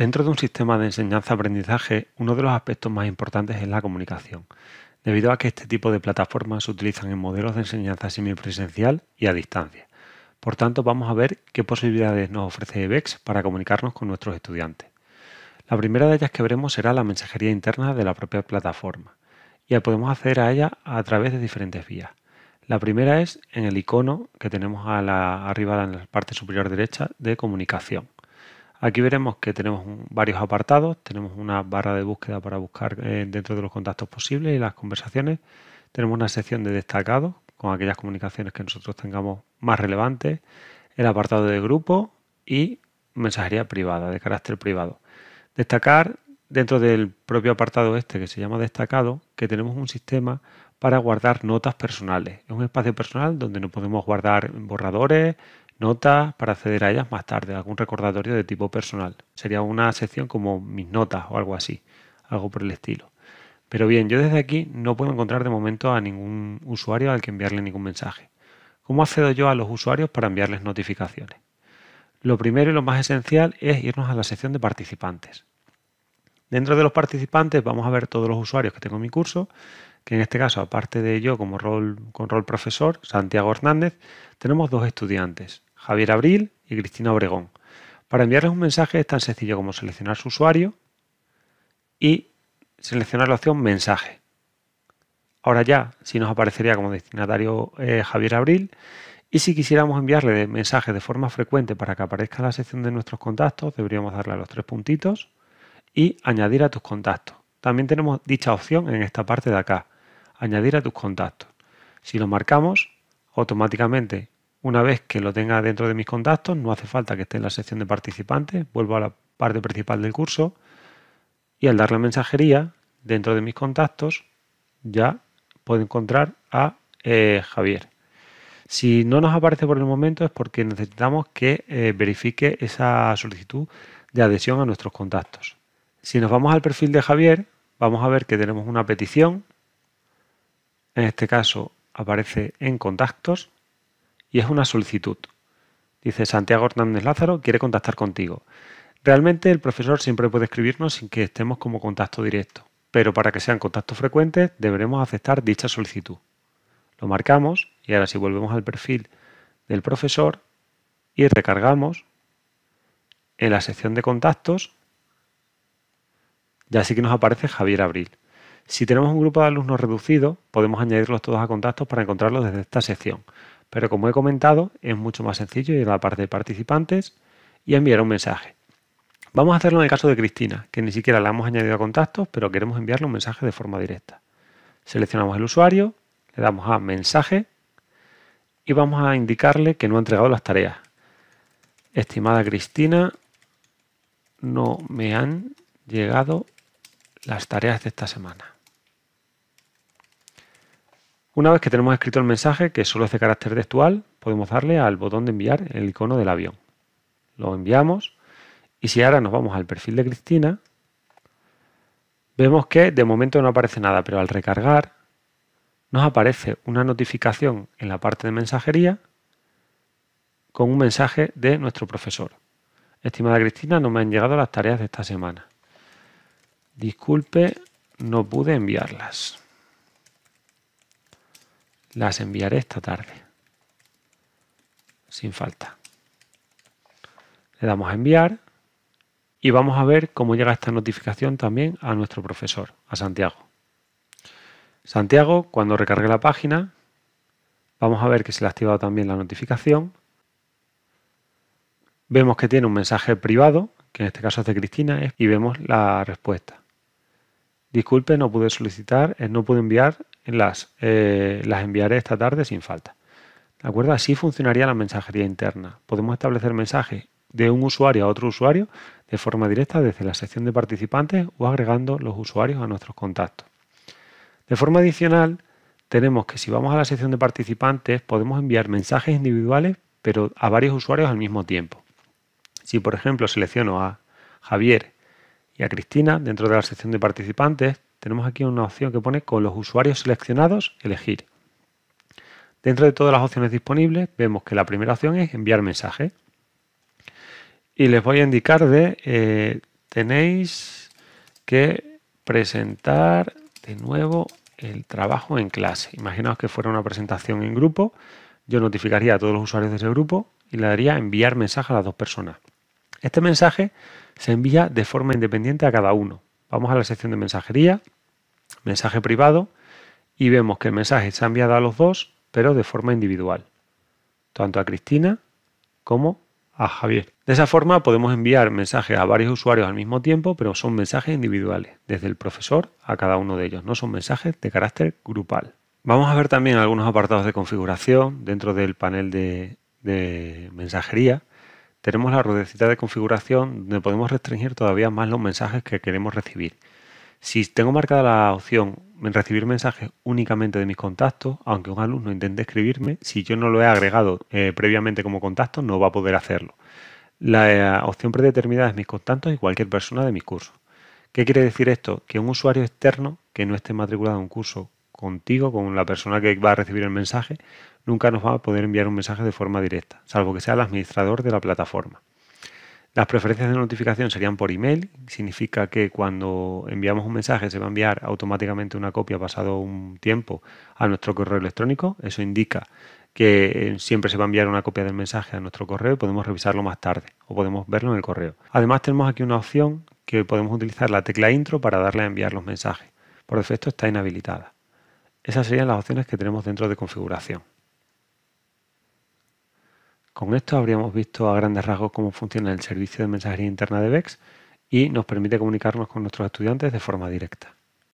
Dentro de un sistema de enseñanza-aprendizaje, uno de los aspectos más importantes es la comunicación, debido a que este tipo de plataformas se utilizan en modelos de enseñanza semipresencial y a distancia. Por tanto, vamos a ver qué posibilidades nos ofrece EBEX para comunicarnos con nuestros estudiantes. La primera de ellas que veremos será la mensajería interna de la propia plataforma, y podemos acceder a ella a través de diferentes vías. La primera es en el icono que tenemos arriba en la parte superior derecha de comunicación. Aquí veremos que tenemos varios apartados, tenemos una barra de búsqueda para buscar eh, dentro de los contactos posibles y las conversaciones, tenemos una sección de destacados con aquellas comunicaciones que nosotros tengamos más relevantes, el apartado de grupo y mensajería privada, de carácter privado. Destacar dentro del propio apartado este que se llama destacado, que tenemos un sistema para guardar notas personales. Es un espacio personal donde no podemos guardar borradores, notas para acceder a ellas más tarde, algún recordatorio de tipo personal. Sería una sección como mis notas o algo así, algo por el estilo. Pero bien, yo desde aquí no puedo encontrar de momento a ningún usuario al que enviarle ningún mensaje. ¿Cómo accedo yo a los usuarios para enviarles notificaciones? Lo primero y lo más esencial es irnos a la sección de participantes. Dentro de los participantes vamos a ver todos los usuarios que tengo en mi curso, que en este caso, aparte de yo como rol, con rol profesor, Santiago Hernández, tenemos dos estudiantes, Javier Abril y Cristina Obregón. Para enviarles un mensaje es tan sencillo como seleccionar su usuario y seleccionar la opción mensaje. Ahora ya, si nos aparecería como destinatario eh, Javier Abril, y si quisiéramos enviarle mensajes de forma frecuente para que aparezca en la sección de nuestros contactos, deberíamos darle a los tres puntitos y añadir a tus contactos. También tenemos dicha opción en esta parte de acá, añadir a tus contactos. Si lo marcamos, automáticamente una vez que lo tenga dentro de mis contactos, no hace falta que esté en la sección de participantes, vuelvo a la parte principal del curso y al darle la mensajería, dentro de mis contactos, ya puedo encontrar a eh, Javier. Si no nos aparece por el momento es porque necesitamos que eh, verifique esa solicitud de adhesión a nuestros contactos. Si nos vamos al perfil de Javier, vamos a ver que tenemos una petición. En este caso aparece en contactos y es una solicitud. Dice Santiago Hernández Lázaro, quiere contactar contigo. Realmente el profesor siempre puede escribirnos sin que estemos como contacto directo, pero para que sean contactos frecuentes deberemos aceptar dicha solicitud. Lo marcamos y ahora si volvemos al perfil del profesor y recargamos, en la sección de contactos, ya sí que nos aparece Javier Abril. Si tenemos un grupo de alumnos reducido, podemos añadirlos todos a contactos para encontrarlos desde esta sección. Pero como he comentado, es mucho más sencillo ir a la parte de participantes y enviar un mensaje. Vamos a hacerlo en el caso de Cristina, que ni siquiera la hemos añadido a contactos, pero queremos enviarle un mensaje de forma directa. Seleccionamos el usuario, le damos a mensaje y vamos a indicarle que no ha entregado las tareas. Estimada Cristina, no me han llegado las tareas de esta semana. Una vez que tenemos escrito el mensaje, que solo es de carácter textual, podemos darle al botón de enviar el icono del avión. Lo enviamos y si ahora nos vamos al perfil de Cristina, vemos que de momento no aparece nada, pero al recargar nos aparece una notificación en la parte de mensajería con un mensaje de nuestro profesor. Estimada Cristina, no me han llegado las tareas de esta semana. Disculpe, no pude enviarlas. Las enviaré esta tarde. Sin falta. Le damos a enviar y vamos a ver cómo llega esta notificación también a nuestro profesor, a Santiago. Santiago, cuando recargue la página, vamos a ver que se le ha activado también la notificación. Vemos que tiene un mensaje privado, que en este caso es de Cristina, y vemos la respuesta. Disculpe, no pude solicitar, eh, no pude enviar las, eh, las enviaré esta tarde sin falta. ¿De acuerdo? Así funcionaría la mensajería interna. Podemos establecer mensajes de un usuario a otro usuario de forma directa desde la sección de participantes o agregando los usuarios a nuestros contactos. De forma adicional, tenemos que si vamos a la sección de participantes podemos enviar mensajes individuales pero a varios usuarios al mismo tiempo. Si por ejemplo selecciono a Javier y a Cristina dentro de la sección de participantes, tenemos aquí una opción que pone con los usuarios seleccionados, elegir. Dentro de todas las opciones disponibles, vemos que la primera opción es enviar mensaje. Y les voy a indicar de, eh, tenéis que presentar de nuevo el trabajo en clase. Imaginaos que fuera una presentación en grupo, yo notificaría a todos los usuarios de ese grupo y le daría enviar mensaje a las dos personas. Este mensaje se envía de forma independiente a cada uno. Vamos a la sección de mensajería, mensaje privado, y vemos que el mensaje se ha enviado a los dos, pero de forma individual, tanto a Cristina como a Javier. De esa forma podemos enviar mensajes a varios usuarios al mismo tiempo, pero son mensajes individuales, desde el profesor a cada uno de ellos, no son mensajes de carácter grupal. Vamos a ver también algunos apartados de configuración dentro del panel de, mensajería tenemos la ruedecita de configuración donde podemos restringir todavía más los mensajes que queremos recibir. Si tengo marcada la opción recibir mensajes únicamente de mis contactos, aunque un alumno intente escribirme, si yo no lo he agregado eh, previamente como contacto, no va a poder hacerlo. La eh, opción predeterminada es mis contactos y cualquier persona de mi curso. ¿Qué quiere decir esto? Que un usuario externo que no esté matriculado en un curso contigo, con la persona que va a recibir el mensaje, nunca nos va a poder enviar un mensaje de forma directa, salvo que sea el administrador de la plataforma. Las preferencias de notificación serían por email, significa que cuando enviamos un mensaje se va a enviar automáticamente una copia pasado un tiempo a nuestro correo electrónico. Eso indica que eh, siempre se va a enviar una copia del mensaje a nuestro correo y podemos revisarlo más tarde o podemos verlo en el correo. Además tenemos aquí una opción que podemos utilizar la tecla intro para darle a enviar los mensajes. Por defecto está inhabilitada. Esas serían las opciones que tenemos dentro de configuración. Con esto habríamos visto a grandes rasgos cómo funciona el servicio de mensajería interna de VEX y nos permite comunicarnos con nuestros estudiantes de forma directa.